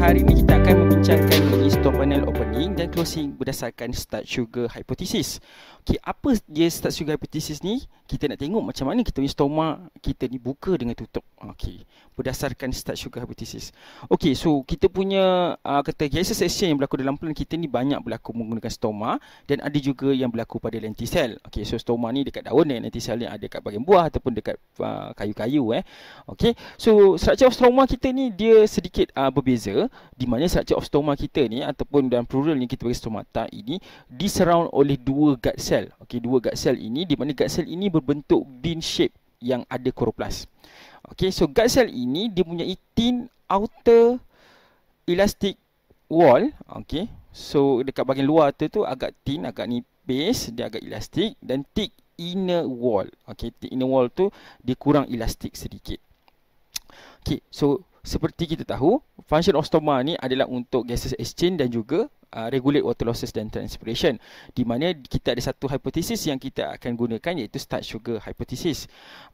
hari ini kita akan membincangkan mengenai store panel open opening dan closing berdasarkan start sugar hypothesis. Okey, apa dia start sugar hypothesis ni? Kita nak tengok macam mana kita punya stomach kita ni buka dengan tutup. Okey. Berdasarkan start sugar hypothesis. Okey, so kita punya uh, kata gaseous exchange yang berlaku dalam plan kita ni banyak berlaku menggunakan stoma dan ada juga yang berlaku pada lenticel. Okey, so stoma ni dekat daun dan eh, lenticel ni ada dekat bahagian buah ataupun dekat uh, kayu-kayu eh. Okey. So structure of stoma kita ni dia sedikit uh, berbeza di mana structure of stoma kita ni ataupun dalam plural Nurul yang kita bagi stomata ini disurround oleh dua gut cell. Okey, dua gut cell ini di mana gut cell ini berbentuk bean shape yang ada koroplas. Okey, so gut cell ini dia punya thin outer elastic wall. Okey. So dekat bahagian luar tu tu agak thin, agak nipis, dia agak elastik dan thick inner wall. Okey, thick inner wall tu dia kurang elastik sedikit. Okey, so seperti kita tahu, function of stoma ni adalah untuk gases exchange dan juga uh, regulate water losses dan transpiration di mana kita ada satu hipotesis yang kita akan gunakan iaitu starch sugar hypothesis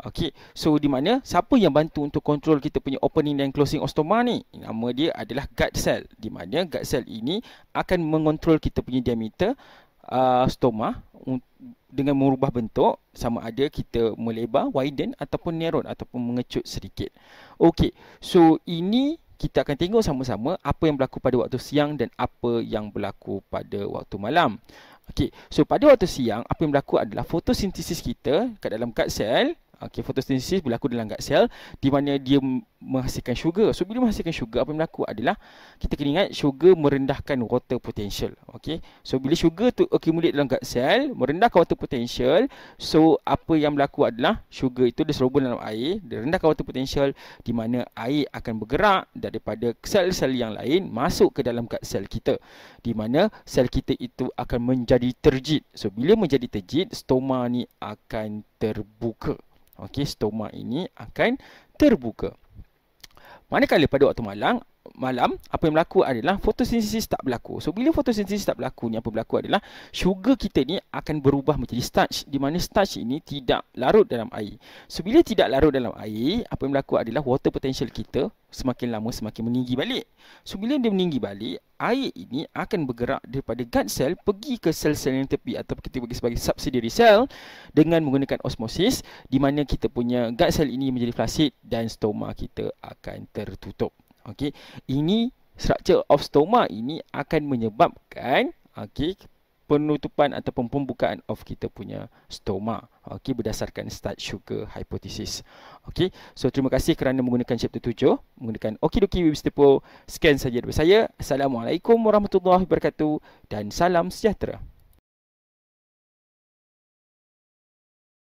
okey so di mana siapa yang bantu untuk kontrol kita punya opening dan closing ostoma ni nama dia adalah gut cell di mana gut cell ini akan mengontrol kita punya diameter uh, stoma dengan merubah bentuk sama ada kita melebar, widen ataupun narrow ataupun mengecut sedikit. Okey, so ini kita akan tengok sama-sama apa yang berlaku pada waktu siang dan apa yang berlaku pada waktu malam. Okey, so pada waktu siang apa yang berlaku adalah fotosintesis kita kat dalam kat sel Okey, fotosintesis berlaku dalam gut cell di mana dia menghasilkan sugar. So bila menghasilkan sugar apa yang berlaku adalah kita kena ingat sugar merendahkan water potential. Okey. So bila sugar tu accumulate dalam gut cell, merendahkan water potential, so apa yang berlaku adalah sugar itu diserobot dalam air, dia rendahkan water potential di mana air akan bergerak daripada sel-sel yang lain masuk ke dalam gut cell kita. Di mana sel kita itu akan menjadi terjit. So bila menjadi terjit, stoma ni akan terbuka. Okey, stoma ini akan terbuka. Manakala pada waktu malang, malam apa yang berlaku adalah fotosintesis tak berlaku. So bila fotosintesis tak berlaku ni apa berlaku adalah sugar kita ni akan berubah menjadi starch di mana starch ini tidak larut dalam air. So bila tidak larut dalam air, apa yang berlaku adalah water potential kita semakin lama semakin meninggi balik. So bila dia meninggi balik, air ini akan bergerak daripada gut cell pergi ke sel-sel yang tepi atau kita bagi sebagai subsidiary cell dengan menggunakan osmosis di mana kita punya gut cell ini menjadi flasid dan stoma kita akan tertutup. Okey, ini structure of stoma ini akan menyebabkan okey penutupan ataupun pembukaan of kita punya stoma. Okey, berdasarkan start sugar hypothesis. Okey, so terima kasih kerana menggunakan chapter 7 menggunakan okidoki webstepo scan saja daripada saya. Assalamualaikum warahmatullahi wabarakatuh dan salam sejahtera.